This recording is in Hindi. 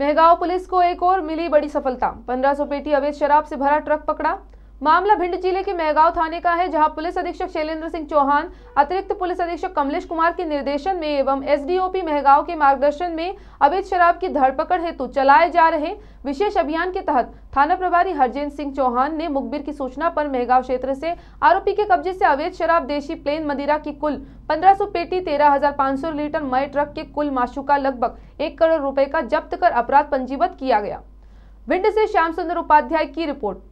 मेहगांव पुलिस को एक और मिली बड़ी सफलता पंद्रह सौ पेटी अवैध शराब से भरा ट्रक पकड़ा मामला भिंड जिले के मेहगांव थाने का है जहां पुलिस अधीक्षक शैलेंद्र सिंह चौहान अतिरिक्त पुलिस अधीक्षक कमलेश कुमार के निर्देशन में एवं एसडीओपी मेहगांव के मार्गदर्शन में अवैध शराब की धरपकड़ हेतु चलाए जा रहे विशेष अभियान के तहत थाना प्रभारी हरजेंद्र सिंह चौहान ने मुखबिर की सूचना पर मेहगांव क्षेत्र से आरोपी के कब्जे से अवैध शराब देशी प्लेन मदिरा की कुल 1500 पेटी 13,500 लीटर मय ट्रक के कुल माशु का लगभग एक करोड़ रुपए का जब्त कर अपराध पंजीबद्ध किया गया भिंड से श्याम सुंदर उपाध्याय की रिपोर्ट